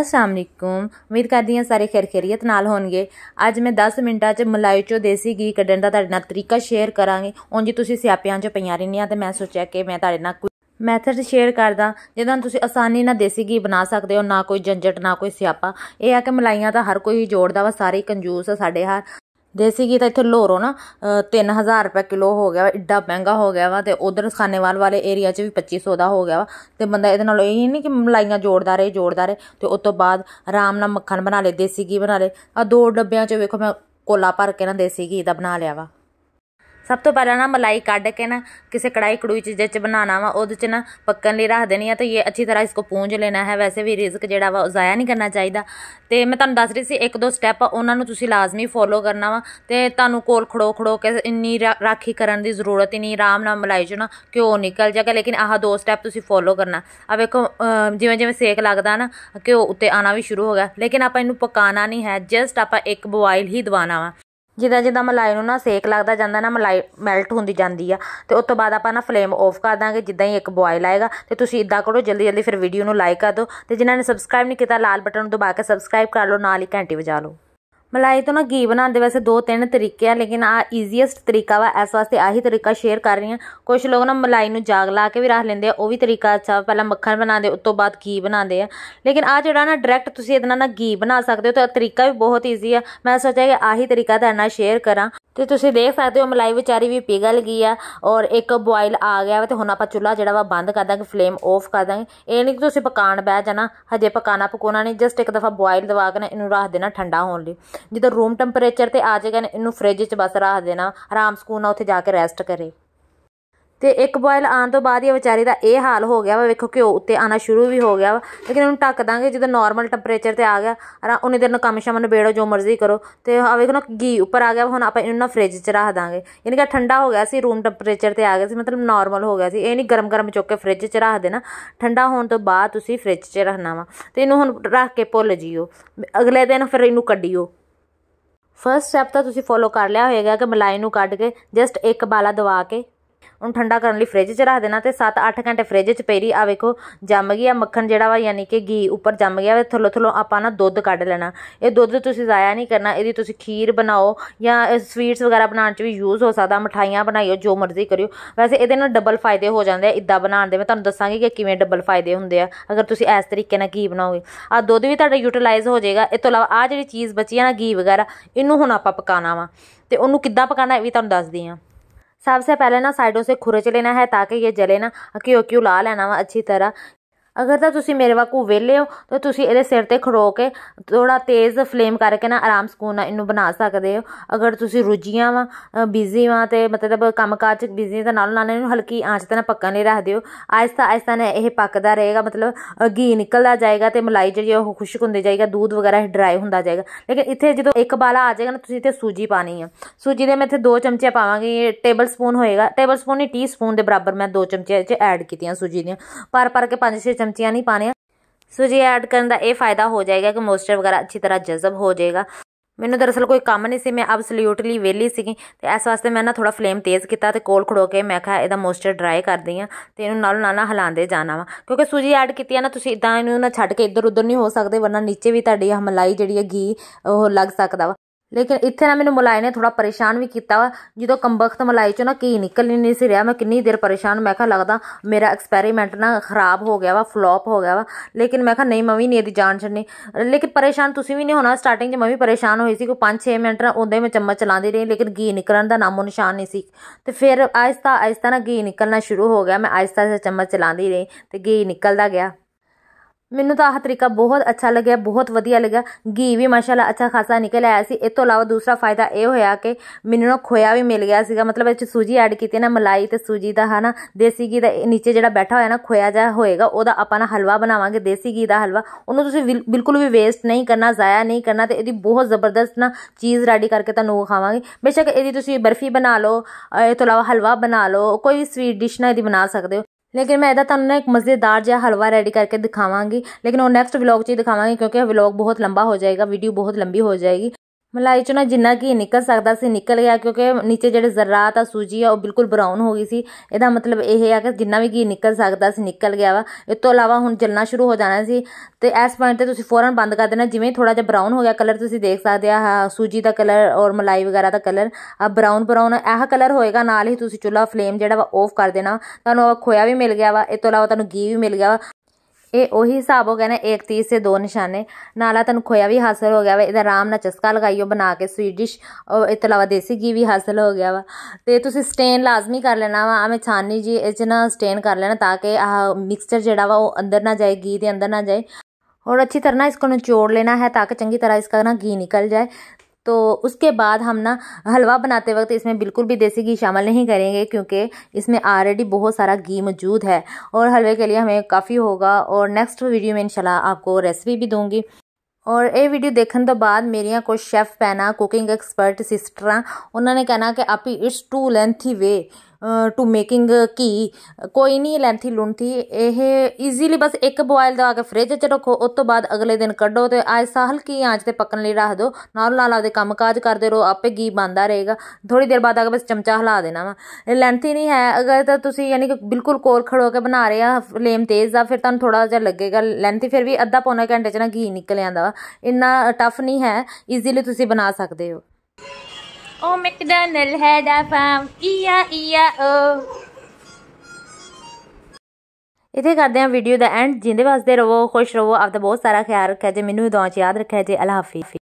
ਅਸਲਾਮ ਅਲੈਕੁਮ ਉਮੀਦ ਕਰਦੀ ਹਾਂ ਸਾਰੇ ਖੈਰ ਖੈਰੀਅਤ ਨਾਲ ਹੋਣਗੇ ਅੱਜ ਮੈਂ 10 ਮਿੰਟਾਂ 'ਚ ਮਲਾਈ ਚੋ ਦੇਸੀ ਗੀ ਕੱਢਣ ਦਾ ਤੁਹਾਡੇ ਨਾਲ ਤਰੀਕਾ ਸ਼ੇਅਰ ਕਰਾਂਗੇ ਉਂਝ ਤੁਸੀਂ ਸਿਆਪਿਆਂ 'ਚ ਪਈਆਂ ਰਹਿੰਦੀਆਂ ਤੇ ਮੈਂ ਸੋਚਿਆ ਕਿ ਮੈਂ ਤੁਹਾਡੇ ਨਾਲ ਕੋਈ ਮੈਥਡ ਸ਼ੇਅਰ ਕਰਦਾ ਜਿਹਦਾਂ ਤੁਸੀਂ ਆਸਾਨੀ ਨਾਲ ਦੇਸੀ ਗੀ ਬਣਾ ਸਕਦੇ ਹੋ ਨਾ ਕੋਈ ਜੰਜਟ ਨਾ ਕੋਈ ਸਿਆਪਾ ਇਹ ਆ ਕਿ ਮਲਾਈਆਂ ਤਾਂ ਹਰ ਕੋਈ ਜੋੜਦਾ ਵਾ ਸਾਰੇ ਕੰਜੂਸ ਆ ਸਾਡੇ ਹਰ ਦੇਸੀ ਘੀ ਤਾਂ ਇੱਥੇ ਲੋਰੋ ਨਾ 3000 ਰੁਪਏ ਕਿਲੋ ਹੋ ਗਿਆ ਐਡਾ ਮਹਿੰਗਾ ਹੋ ਗਿਆ ਵਾ ਤੇ ਉਧਰ ਖਾਨੇਵਾਲ ਵਾਲੇ ਏਰੀਆ 'ਚ ਵੀ 2500 ਦਾ ਹੋ ਗਿਆ ਵਾ ਤੇ ਬੰਦਾ ਇਹਦੇ ਨਾਲ ਇਹ ਨਹੀਂ ਕਿ ਮਲਾਈਆਂ ਜੋੜਦਾ ਰਹੇ ਜੋੜਦਾ ਰਹੇ ਤੇ ਉਸ ਤੋਂ ਬਾਅਦ ਆਰਾਮ ਨਾਲ ਮੱਖਣ ਬਣਾ ਲੇ ਦੇਸੀ ਘੀ ਬਣਾ ਲੇ ਆ ਦੋ ਡੱਬਿਆਂ 'ਚ ਵੇਖੋ ਮੈਂ ਕੋਲਾ ਭਰ ਕੇ ਨਾ ਦੇਸੀ ਘੀ ਦਾ ਬਣਾ ਲਿਆ ਵਾ ਸਭ ਤੋਂ ਪਹਿਲਾਂ ਨਾ ਮਲਾਈ ਕੱਢ ਕੇ ਨਾ ਕਿਸੇ ਕੜਾਈ ਕੜੂਈ ਚ ਜਿੱਚ ਬਣਾਣਾ ਵਾ ਉਹਦੇ ਚ ਨਾ ਪੱਕਣ ਲਈ ਰੱਖ ਦੇਣੀ ਆ ਤੇ ਇਹ ਅੱਛੀ ਤਰ੍ਹਾਂ ਇਸ ਕੋ ਪੂੰਝ ਲੈਣਾ ਹੈ ਵੈਸੇ ਵੀ ਰਿਜ਼ਕ ਜਿਹੜਾ ਵਾ ਉਹ ਜ਼ਾਇਆ ਨਹੀਂ ਕਰਨਾ ਚਾਹੀਦਾ ਤੇ ਮੈਂ ਤੁਹਾਨੂੰ ਦੱਸ ਰਹੀ ਸੀ ਇੱਕ ਦੋ ਸਟੈਪ ਉਹਨਾਂ ਨੂੰ ਤੁਸੀਂ ਲਾਜ਼ਮੀ ਫੋਲੋ ਕਰਨਾ ਵਾ ਤੇ ਤੁਹਾਨੂੰ ਕੋਲ ਖੜੋ ਖੜੋ ਕੇ ਇੰਨੀ ਰਾਖੀ ਕਰਨ ਦੀ ਜ਼ਰੂਰਤ ਹੀ ਨਹੀਂ ਆਰਾਮ ਨਾਲ ਮਲਾਈ ਚ ਨਾ ਘਿਓ ਨਿਕਲ ਜਾਗਾ ਲੇਕਿਨ ਆਹ ਦੋ ਸਟੈਪ ਤੁਸੀਂ ਫੋਲੋ ਕਰਨਾ ਆ ਵੇਖੋ ਜਿਵੇਂ ਜਿਵੇਂ ਸੇਕ ਲੱਗਦਾ ਨਾ ਘਿਓ ਉੱਤੇ ਆਣਾ ਵੀ ਸ਼ੁਰੂ ਹੋ ਗਿਆ ਲੇਕਿਨ ਆਪਾਂ ਇਹਨੂੰ ਪਕਾਣਾ ਨਹੀਂ ਹੈ ਜਸਟ ਆਪਾਂ ਇੱਕ ਬੋਇਲ ਹੀ ਦਵਾਣਾ ਵਾ ਜਿੱਦਾਂ ਜਿੱਦਾਂ ਮਲਾਈ ਨੂੰ ਨਾ ਸੇਕ ਲੱਗਦਾ ਜਾਂਦਾ ਨਾ ਮਲਾਈ ਮੈਲਟ ਹੁੰਦੀ ਜਾਂਦੀ ਆ ਤੇ ਉਸ ਤੋਂ ਬਾਅਦ ਆਪਾਂ ਨਾ ਫਲੇਮ ਆਫ ਕਰ ਦਾਂਗੇ ਜਿੱਦਾਂ ਹੀ ਇੱਕ ਬੋਇਲ ਆਏਗਾ ਤੇ ਤੁਸੀਂ ਇਦਾਂ ਕਰੋ ਜਲਦੀ ਜਲਦੀ ਫਿਰ ਵੀਡੀਓ ਨੂੰ ਲਾਈਕ ਕਰ ਦਿਓ ਤੇ ਜਿਨ੍ਹਾਂ ਨੇ ਸਬਸਕ੍ਰਾਈਬ ਨਹੀਂ ਕੀਤਾ ਲਾਲ ਬਟਨ ਨੂੰ ਦਬਾ ਕੇ ਸਬਸਕ੍ਰਾਈਬ ਕਰ ਲਓ ਨਾਲ ਹੀ ਘੰਟੀ ਵਜਾ ਲਓ ਮਲਾਈ ਤੋਂ ਨਾ ਘੀ ਬਣਾਉਂਦੇ ਵੈਸੇ ਦੋ ਤਿੰਨ ਤਰੀਕੇ ਆ ਲੇਕਿਨ ਆ ਈਜ਼ੀਐਸਟ ਤਰੀਕਾ ਵਾ ਇਸ ਵਾਸਤੇ ਆਹੀ ਤਰੀਕਾ ਸ਼ੇਅਰ ਕਰ ਰਹੀ ਆ ਕੁਝ ਲੋਕ ਨਾ ਮਲਾਈ ਨੂੰ ਜਾਗ ਲਾ ਕੇ ਵੀ ਰੱਖ ਲੈਂਦੇ ਆ ਉਹ ਵੀ ਤਰੀਕਾ ਅੱਛਾ ਪਹਿਲਾਂ ਮੱਖਣ ਬਣਾਉਂਦੇ ਉਸ ਤੋਂ ਬਾਅਦ ਘੀ ਬਣਾਉਂਦੇ ਆ ਲੇਕਿਨ ਆ ਜਿਹੜਾ ਨਾ ਡਾਇਰੈਕਟ ਤੁਸੀਂ ਇਹਦੇ ਨਾਲ ਨਾ ਘੀ ਬਣਾ ਸਕਦੇ ਹੋ ਤਾਂ ਤਰੀਕਾ ਵੀ ਬਹੁਤ ਈਜ਼ੀ ਆ ਮੈਂ ਸੋਚਿਆ ਕਿ ਆਹੀ ਤਰੀਕਾ ਤੁਹਾਡੇ ਨਾਲ ਸ਼ੇਅਰ ਕਰਾਂ ਤੇ ਤੁਸੀਂ ਦੇਖ ਸਕਦੇ ਹੋ ਮਲਾਈ ਵਿਚਾਰੀ ਵੀ ਪਿਘਲ ਗਈ ਆ ਔਰ ਇੱਕ ਬੋਇਲ ਆ ਗਿਆ ਵਾ ਤੇ ਹੁਣ ਆਪਾਂ ਚੁੱਲਾ ਜਿਹੜਾ ਵਾ ਬੰਦ ਕਰ ਦਾਂਗੇ ਫਲੇਮ ਆਫ ਕਰ ਦਾਂਗੇ ਇਹ ਨਹੀਂ ਕਿ ਤੁਸੀਂ ਪਕਾਣ ਬਹਿ ਜਾਣਾ ਹਜੇ ਪਕਾਣਾ ਪਕੋਣਾ ਨਹੀਂ ਜਸਟ ਇੱਕ ਦਫਾ ਬੋਇਲ ਦਵਾ ਕੇ ਨਾ ਇਹਨੂੰ ਰੱਖ ਦੇਣਾ ਠੰਡਾ ਹੋਣ ਲਈ ਜਦੋਂ ਰੂਮ ਟੈਂਪਰੇਚਰ ਤੇ ਆ ਜਾਏਗਾ ਇਹਨੂੰ ਫ੍ਰਿਜ 'ਚ ਬਸ ਰੱਖ ਦੇਣਾ ਆਰਾਮ ਸਕੂਨ ਨਾਲ ਉੱਥੇ ਜਾ ਕੇ ਰੈਸਟ ਕਰੇ ਤੇ ਇੱਕ ਬੋਇਲ ਆਉਣ ਤੋਂ ਬਾਅਦ ਇਹ ਵਿਚਾਰੇ ਦਾ ਇਹ ਹਾਲ ਹੋ ਗਿਆ ਵਾ ਵੇਖੋ ਘਿਓ ਉੱਤੇ ਆਣਾ ਸ਼ੁਰੂ ਵੀ ਹੋ ਗਿਆ ਵਾ ਲੇਕਿਨ ਉਹਨੂੰ ਟੱਕ ਦਾਂਗੇ ਜਦੋਂ ਨਾਰਮਲ ਟੈਂਪਰੇਚਰ ਤੇ ਆ ਗਿਆ ਰਾ ਉਹਨੇ ਦਿਨ ਕੰਮ ਨੂੰ ਬੇੜੋ ਜੋ ਮਰਜ਼ੀ ਕਰੋ ਤੇ ਆ ਵੇਖੋ ਨਾ ਘੀ ਉੱਪਰ ਆ ਗਿਆ ਹੁਣ ਆਪਾਂ ਇਹਨੂੰ ਨਾ ਫ੍ਰਿਜ 'ਚ ਰੱਖ ਦਾਂਗੇ ਯਾਨੀ ਕਿ ਠੰਡਾ ਹੋ ਗਿਆ ਸੀ ਰੂਮ ਟੈਂਪਰੇਚਰ ਤੇ ਆ ਗਿਆ ਸੀ ਮਤਲਬ ਨਾਰਮਲ ਹੋ ਗਿਆ ਸੀ ਇਹ ਨਹੀਂ ਗਰਮ ਗਰਮ ਚੁੱਕ ਕੇ ਫ੍ਰਿਜ 'ਚ ਰੱਖ ਦੇਣਾ ਠੰਡਾ ਹੋਣ ਤੋਂ ਬਾਅਦ ਤੁਸੀਂ ਫ੍ਰਿਜ 'ਚ ਰੱਖਣਾ ਵਾ ਤੇ ਇਹਨੂੰ ਹੁਣ ਰੱਖ ਕੇ ਭੁੱਲ ਜਿਓ ਅਗਲੇ ਦਿਨ ਫਿਰ ਇਹਨੂੰ ਕੱਢਿਓ ਫਰਸਟ ਸਟੈਪ ਤਾਂ ਤੁਸੀਂ ਫੋਲੋ ਕਰ ਲਿਆ ਹੋਏਗਾ ਕਿ ਮਲਾਈ ਨੂੰ ਕੱਢ ਕੇ ਜਸਟ ਇੱਕ ਬਾਲਾ ਦਵਾ ਕੇ ਉਹਨੂੰ ਠੰਡਾ ਕਰਨ ਲਈ ਫ੍ਰਿਜ 'ਚ ਰੱਖ ਦੇਣਾ ਤੇ 7-8 ਘੰਟੇ ਫ੍ਰਿਜ 'ਚ ਪਈ ਰਹੀ ਆ ਵੇਖੋ ਜੰਮ ਗਈ ਆ ਮੱਖਣ ਜਿਹੜਾ ਵਾ ਯਾਨੀ ਕਿ ਘੀ ਉੱਪਰ ਜੰਮ ਗਿਆ ਵੇ ਥੱਲੋ ਥੱਲੋ ਆਪਾਂ ਨਾ ਦੁੱਧ ਕੱਢ ਲੈਣਾ ਇਹ ਦੁੱਧ ਤੁਸੀਂ ਜ਼ਾਇਆ ਨਹੀਂ ਕਰਨਾ ਇਹਦੀ ਤੁਸੀਂ ਖੀਰ ਬਣਾਓ ਜਾਂ ਸਵੀਟਸ ਵਗੈਰਾ ਬਣਾਉਣ 'ਚ ਵੀ ਯੂਜ਼ ਹੋ ਸਕਦਾ ਮਠਾਈਆਂ ਬਣਾਈਓ ਜੋ ਮਰਜ਼ੀ ਕਰਿਓ ਵੈਸੇ ਇਹਦੇ ਨਾਲ ਡਬਲ ਫਾਇਦੇ ਹੋ ਜਾਂਦੇ ਆ ਇਦਾਂ ਬਣਾਉਣ ਦੇ ਮੈਂ ਤੁਹਾਨੂੰ ਦੱਸਾਂਗੀ ਕਿ ਕਿਵੇਂ ਡਬਲ ਫਾਇਦੇ ਹੁੰਦੇ ਆ ਅਗਰ ਤੁਸੀਂ ਇਸ ਤਰੀਕੇ ਨਾਲ ਘੀ ਬਣਾਓਗੇ ਆ ਦੁੱਧ ਵੀ ਤੁਹਾਡਾ ਯੂਟਿਲਾਈਜ਼ ਹੋ ਜਾਏਗਾ ਇਹ ਤੋਂ ਇਲਾਵਾ ਆ ਜਿਹੜੀ ਚੀਜ਼ ਬਚੀ ਆ ਨਾ ਘੀ ਵਗੈਰਾ ਇਹਨੂੰ ਹੁਣ ਆਪਾਂ ਪਕਾਉਣਾ ਵਾ ਤੇ ਉਹਨੂੰ ਕਿੱਦਾਂ ਪਕਾਉਣਾ ਇਹ ਵੀ ਤੁਹਾਨੂੰ ਦੱਸਦੀ ਆ ਸਭ ਤੋਂ ਪਹਿਲਾਂ ਨਾ ਸਾਈਡੋਂ ਸੇ ਖੁਰਚ ਲੈਣਾ ਹੈ ਤਾਂ ਕਿ ਇਹ ਜਲੇ ਨਾ ਕਿਉਂਕਿ ਉਹ ਲਾ ਲੈਣਾ ਵਾ ਅੱਛੀ ਤਰ੍ਹਾਂ ਅਗਰ ਤਾਂ ਤੁਸੀਂ ਮੇਰੇ ਵਾਂਗੂ ਵਿਹਲੇ ਹੋ ਤਾਂ ਤੁਸੀਂ ਇਹਦੇ ਸਿਰ ਤੇ ਖੜੋ ਕੇ ਥੋੜਾ ਤੇਜ਼ ਫਲੇਮ ਕਰਕੇ ਨਾ ਆਰਾਮ ਸਕੂਨ ਨਾਲ ਇਹਨੂੰ ਬਣਾ ਸਕਦੇ ਹੋ ਅਗਰ ਤੁਸੀਂ ਰੁਜੀਆਂ ਵਾਂ ਬਿਜ਼ੀ ਵਾਂ ਤੇ ਮਤਲਬ ਕੰਮਕਾਜ ਚ ਬਿਜ਼ੀ ਤਾਂ ਨਾਲ ਨਾਲ ਇਹਨੂੰ ਹਲਕੀ ਆਂਚ ਤੇ ਨਾ ਪੱਕਾ ਨਹੀਂ ਰੱਖ ਦਿਓ ਆਇਸਤਾ ਆਇਸਤਾ ਨੇ ਇਹ ਪੱਕਦਾ ਰਹੇਗਾ ਮਤਲਬ ਘੀ ਨਿਕਲਦਾ ਜਾਏਗਾ ਤੇ ਮਲਾਈ ਜਿਹੜੀ ਉਹ ਖੁਸ਼ਕ ਹੁੰਦੀ ਜਾਏਗਾ ਦੁੱਧ ਵਗੈਰਾ ਡਰਾਈ ਹੁੰਦਾ ਜਾਏਗਾ ਲੇਕਿਨ ਇੱਥੇ ਜਦੋਂ ਇੱਕ ਬਾਲਾ ਆ ਜਾਏਗਾ ਨਾ ਤੁਸੀਂ ਇੱਥੇ ਸੂਜੀ ਪਾਣੀ ਆ ਸੂਜੀ ਦੇ ਮੈਂ ਇੱਥੇ 2 ਚਮਚੇ ਪਾਵਾਂਗੀ ਟੇਬਲ ਸਪੂਨ ਹੋਏਗਾ ਟੇਬਲ ਸਪੂਨ ਨਹੀਂ ਟੀਸਪੂਨ ਦੇ ਬਰਾਬਰ ਮੈਂ 2 ਚਮਚੇ ਇੱਥੇ ਐਡ ਕੀਤੀਆਂ ਸੂਜੀ ਦੀਆਂ ਪਰ ਪਰ ਕੇ 5-6 ਚਮਚੀਆਂ ਨਹੀਂ ਪਾਣੇ ਸੋ ਜੇ ਐਡ ਕਰਨ ਦਾ ਇਹ ਫਾਇਦਾ ਹੋ ਜਾਏਗਾ ਕਿ ਮੋਇਸਚਰ ਵਗੈਰਾ ਅੱਛੀ ਤਰ੍ਹਾਂ ਜਜ਼ਬ ਹੋ ਜਾਏਗਾ ਮੈਨੂੰ ਦਰਅਸਲ ਕੋਈ ਕੰਮ ਨਹੀਂ ਸੀ ਮੈਂ ਅਬਸੋਲੂਟਲੀ ਵਿਹਲੀ ਸੀਗੀ ਤੇ ਇਸ ਵਾਸਤੇ ਮੈਂ ਨਾ ਥੋੜਾ ਫਲੇਮ ਤੇਜ਼ ਕੀਤਾ ਤੇ ਕੋਲ ਖੜੋ ਕੇ ਮੈਂ ਕਿਹਾ ਇਹਦਾ ਮੋਇਸਚਰ ਡਰਾਈ ਕਰਦੀ ਆ ਤੇ ਇਹਨੂੰ ਨਾਲ ਨਾਲ ਹਿਲਾਉਂਦੇ ਜਾਣਾ ਵਾ ਕਿਉਂਕਿ ਸੂਜੀ ਐਡ ਕੀਤੀ ਆ ਨਾ ਤੁਸੀਂ ਇਦਾਂ ਇਹਨੂੰ ਨਾ ਛੱਡ ਕੇ ਇੱਧਰ ਉੱਧਰ ਨਹੀਂ ਹੋ ਸਕਦੇ ਵਰਨਾ ਨੀਚੇ ਵੀ ਤੁਹਾਡੀ ਹਮਲਾਈ ਜਿਹੜੀ ਹੈ ਘੀ ਉਹ ਲੱਗ ਸਕਦਾ ਵਾ ਲੇਕਿਨ ਇੱਥੇ ਨਾ ਮੈਨੂੰ ਮਲਾਈ ਨੇ ਥੋੜਾ ਪਰੇਸ਼ਾਨ ਵੀ ਕੀਤਾ ਜਦੋਂ ਕੰਬਖਤ ਮਲਾਈ ਚੋਂ ਨਾ ਕੀ ਨਿਕਲ ਨਹੀਂ ਸੀ ਰਿਹਾ ਮੈਂ ਕਿੰਨੀ ਦੇਰ ਪਰੇਸ਼ਾਨ ਮੈਂ ਕਿਹਾ ਲੱਗਦਾ ਮੇਰਾ ਐਕਸਪੈਰੀਮੈਂਟ ਨਾ ਖਰਾਬ ਹੋ ਗਿਆ ਵਾ ਫਲॉप ਹੋ ਗਿਆ ਵਾ ਲੇਕਿਨ ਮੈਂ ਕਿਹਾ ਨਹੀਂ ਮੈਂ ਵੀ ਨਹੀਂ ਇਹਦੀ ਜਾਣ ਛੱਡਣੀ ਲੇਕਿਨ ਪਰੇਸ਼ਾਨ ਤੁਸੀਂ ਵੀ ਨਹੀਂ ਹੋਣਾ ਸਟਾਰਟਿੰਗ 'ਚ ਮੈਂ ਵੀ ਪਰੇਸ਼ਾਨ ਹੋਈ ਸੀ ਕਿ 5-6 ਮਿੰਟ ਨਾ ਉਦੋਂ ਮੈਂ ਚਮਚ ਚਲਾਉਂਦੀ ਰਹੀ ਲੇਕਿਨ ਗੀ ਨਿਕਲਣ ਦਾ ਨਾਮੋ ਨਿਸ਼ਾਨ ਨਹੀਂ ਸੀ ਤੇ ਫਿਰ ਆਇਸਤਾ ਆਇਸਤਾ ਨਾ ਗੀ ਨਿਕਲਣਾ ਸ਼ੁਰੂ ਹੋ ਗਿਆ ਮੈਂ ਆਇਸਤਾ ਸੇ ਚਮਚ ਚਲਾਉਂਦੀ ਰਹੀ ਤੇ ਗੀ ਨਿਕਲਦਾ ਗਿਆ ਮੈਨੂੰ ਤਾਂ ਆਹ ਤਰੀਕਾ ਬਹੁਤ ਅੱਛਾ ਲੱਗਿਆ ਬਹੁਤ ਵਧੀਆ ਲੱਗਿਆ ਘੀ ਵੀ ਮਾਸ਼ਾਅੱਲਾ ਅੱਛਾ ਖਾਸਾ ਨਿਕਲ ਆਇਆ ਸੀ ਇਸ ਤੋਂ ਇਲਾਵਾ ਦੂਸਰਾ ਫਾਇਦਾ ਇਹ ਹੋਇਆ ਕਿ ਮੈਨੂੰ ਨਾ ਖੋਇਆ ਵੀ ਮਿਲ ਗਿਆ ਸੀਗਾ ਮਤਲਬ ਇਹ ਚ ਸੂਜੀ ਐਡ ਕੀਤੀ ਨਾ ਮਲਾਈ ਤੇ ਸੂਜੀ ਦਾ ਹਨਾ ਦੇਸੀ ਘੀ ਦਾ ਨੀਚੇ ਜਿਹੜਾ ਬੈਠਾ ਹੋਇਆ ਨਾ ਖੋਇਆ ਜਾ ਹੋਏਗਾ ਉਹਦਾ ਆਪਾਂ ਨਾ ਹਲਵਾ ਬਣਾਵਾਂਗੇ ਦੇਸੀ ਘੀ ਦਾ ਹਲਵਾ ਉਹਨੂੰ ਤੁਸੀਂ ਬਿਲਕੁਲ ਵੀ ਵੇਸਟ ਨਹੀਂ ਕਰਨਾ ਜ਼ਾਇਆ ਨਹੀਂ ਕਰਨਾ ਤੇ ਇਹਦੀ ਬਹੁਤ ਜ਼ਬਰਦਸਤ ਨਾ ਚੀਜ਼ ਰੈਡੀ ਕਰਕੇ ਤੁਹਾਨੂੰ ਖਾਵਾਂਗੇ ਬੇਸ਼ੱਕ ਇਹਦੀ ਤੁਸੀਂ ਬਰਫੀ ਬਣਾ ਲਓ ਇਹ ਤੋਂ ਇਲਾਵਾ ਹਲਵਾ ਬਣਾ ਲਓ ਕੋਈ ਵੀ ਸਵੀਟ ਡਿਸ਼ ਨਾ ਇਹਦੀ ਬਣਾ ਸਕਦੇ ਹੋ ਲੇਕਿਨ ਮੈਂ ਇਹਦਾ ਤੁਹਾਨੂੰ ਨਾ ਇੱਕ ਮਜ਼ੇਦਾਰ ਜਿਹਾ ਹਲਵਾ ਰੈਡੀ ਕਰਕੇ ਦਿਖਾਵਾਂਗੀ ਲੇਕਿਨ ਉਹ ਨੈਕਸਟ ਵਲੌਗ 'ਚ ਹੀ ਦਿਖਾਵਾਂਗੀ ਕਿਉਂਕਿ ਇਹ ਵਲੌਗ ਬਹੁਤ ਲੰਬਾ ਹੋ ਜਾਏਗਾ ਵੀਡੀਓ ਬਹੁਤ ਲੰਬੀ ਹੋ ਜਾਏਗੀ ਮਲਾਈ ਚੋਂ ਨਾ ਜਿੰਨਾ ਕੀ ਨਿਕਲ ਸਕਦਾ ਸੀ ਨਿਕਲ ਗਿਆ ਕਿਉਂਕਿ ਨੀਚੇ ਜਿਹੜੇ ਜ਼ਰਰਾਤ ਆ ਸੂਜੀ ਆ ਉਹ ਬਿਲਕੁਲ ਬਰਾਊਨ ਹੋ ਗਈ ਸੀ ਇਹਦਾ ਮਤਲਬ ਇਹ ਆ ਕਿ ਜਿੰਨਾ ਵੀ ਕੀ ਨਿਕਲ ਸਕਦਾ ਸੀ ਨਿਕਲ ਗਿਆ ਵਾ ਇਸ ਤੋਂ ਇਲਾਵਾ ਹੁਣ ਜਲਣਾ ਸ਼ੁਰੂ ਹੋ ਜਾਣਾ ਸੀ ਤੇ ਇਸ ਪੁਆਇੰਟ ਤੇ ਤੁਸੀਂ ਫੌਰਨ ਬੰਦ ਕਰ ਦੇਣਾ ਜਿਵੇਂ ਥੋੜਾ ਜਿਹਾ ਬਰਾਊਨ ਹੋ ਗਿਆ ਕਲਰ ਤੁਸੀਂ ਦੇਖ ਸਕਦੇ ਆ ਸੂਜੀ ਦਾ ਕਲਰ ਔਰ ਮਲਾਈ ਵਗੈਰਾ ਦਾ ਕਲਰ ਆ ਬਰਾਊਨ ਬਰਾਊਨ ਇਹ ਕਲਰ ਹੋਏਗਾ ਨਾਲ ਹੀ ਤੁਸੀਂ ਚੁੱਲਾ ਫਲੇਮ ਜਿਹੜਾ ਵਾ ਆਫ ਕਰ ਦੇਣਾ ਤੁਹਾਨੂੰ ਖੋਇਆ ਵੀ ਮਿਲ ਗਿਆ ਵਾ ਇਸ ਤੋਂ ਇਲਾਵਾ ਤੁਹਾਨੂੰ ਗੀ ਵੀ ਮਿਲ ਗਿਆ ਵਾ ਇਹ ਉਹੀ ਹਿਸਾਬ ਹੋ ਗਿਆ ਨਾ 1 ਤੀਰ ਸੇ ਦੋ ਨਿਸ਼ਾਨੇ ਨਾਲਾ ਤੁਹਾਨੂੰ ਖੋਇਆ ਵੀ ਹਾਸਲ ਹੋ ਗਿਆ ਵਾ ਇਹਦਾ ਆਰਾਮ ਨਾਲ ਚਸਕਾ ਲਗਾਈਓ ਬਣਾ ਕੇ ਸਵੀਟ ਡਿਸ਼ ਇਹ ਤੋਂ ਇਲਾਵਾ ਦੇਸੀ ਘੀ ਵੀ ਹਾਸਲ ਹੋ ਗਿਆ ਵਾ ਤੇ ਤੁਸੀਂ ਸਟੇਨ ਲਾਜ਼ਮੀ ਕਰ ਲੈਣਾ ਵਾ ਆਵੇਂ ਛਾਨੀ ਜੀ ਇਹ ਚ ਨਾ ਸਟੇਨ ਕਰ ਲੈਣਾ ਤਾਂ ਕਿ ਆ ਮਿਕਸਚਰ ਜਿਹੜਾ ਵਾ ਉਹ ਅੰਦਰ ਨਾ ਜਾਏ ਘੀ ਦੇ ਅੰਦਰ ਨਾ ਜਾਏ ਅੱਛੀ ਤਰ੍ਹਾਂ ਇਸ ਨੂੰ ਚੋੜ ਲੈਣਾ ਹੈ ਤਾਂ ਕਿ ਚੰਗੀ ਤਰ੍ਹਾਂ ਇਸ ਦਾ ਨਾ घी ਨਿਕਲ ਜਾਏ तो उसके बाद हम ना हलवा बनाते वक्त इसमें बिल्कुल भी देसी घी शामिल नहीं करेंगे क्योंकि इसमें ऑलरेडी बहुत सारा घी मौजूद है और हलवे के लिए हमें काफ़ी होगा और नेक्स्ट वीडियो में इंशाल्लाह आपको रेसिपी भी दूंगी और ये वीडियो देखने तो बाद मेरिया को शेफ़ ਪੈਨਾ कुकिंग एक्सपर्ट सिस्टर उन्होंने कहना कि आप it's too lengthy way to making ghee ਕੋਈ ਨਹੀਂ ਲੈਂਥੀ ਲੁੰਥੀ ਇਹ ਈਜ਼ੀਲੀ ਬਸ ਇੱਕ ਬੋਇਲ ਦਵਾ ਕੇ ਫ੍ਰਿਜ 'ਚ ਰੱਖੋ ਉਸ ਤੋਂ ਬਾਅਦ ਅਗਲੇ ਦਿਨ ਕੱਢੋ ਤੇ ਆਇਸਾ ਹਲਕੀ ਆਂਚ ਤੇ ਪੱਕਣ ਲਈ ਰੱਖ ਦਿਓ ਨਾਲ ਨਾਲ ਆਪਦੇ ਕੰਮਕਾਜ ਕਰਦੇ ਰਹੋ ਆਪੇ ਘੀ ਬੰਦਾ ਰਹੇਗਾ ਥੋੜੀ ਦੇਰ ਬਾਅਦ ਆ ਕੇ ਬਸ ਚਮਚਾ ਹਿਲਾ ਦੇਣਾ ਵਾ ਲੈਂਥੀ ਨਹੀਂ ਹੈ ਅਗਰ ਤਾਂ ਤੁਸੀਂ ਯਾਨੀ ਕਿ ਬਿਲਕੁਲ ਕੋਲ ਖੜੋ ਕੇ ਬਣਾ ਰਹੇ ਆ ਫਲੇਮ ਤੇਜ਼ ਦਾ ਫਿਰ ਤੁਹਾਨੂੰ ਥੋੜਾ ਜਿਹਾ ਲੱਗੇਗਾ ਲੈਂਥੀ ਫਿਰ ਵੀ ਅੱਧਾ ਪੌਣਾ ਘੰਟੇ 'ਚ ਨਾ ਘੀ ਨਿਕਲ ਜਾਂਦਾ ਵਾ ਇੰਨਾ ਟਫ ਨਹੀਂ ਹੈ ਈਜ਼ੀਲੀ ਤੁਸੀਂ ਬਣਾ ਸਕਦੇ ਹੋ Oh, McDonald had a farm. e i e oh. ਇਥੇ ਕਰਦੇ ਹਾਂ ਵੀਡੀਓ ਦਾ ਐਂਡ ਜਿੰਦੇ ਵਾਸਤੇ ਰਵੋ ਖੁਸ਼ ਰਵੋ ਆਪਦਾ ਬਹੁਤ ਸਾਰਾ ਖਿਆਲ ਰੱਖਿਆ ਜੇ ਮੈਨੂੰ ਦੁਆਵਾਂ ਚ ਯਾਦ ਰੱਖਿਆ ਜੇ ਅੱਲਾ ਹਾਫਿਜ਼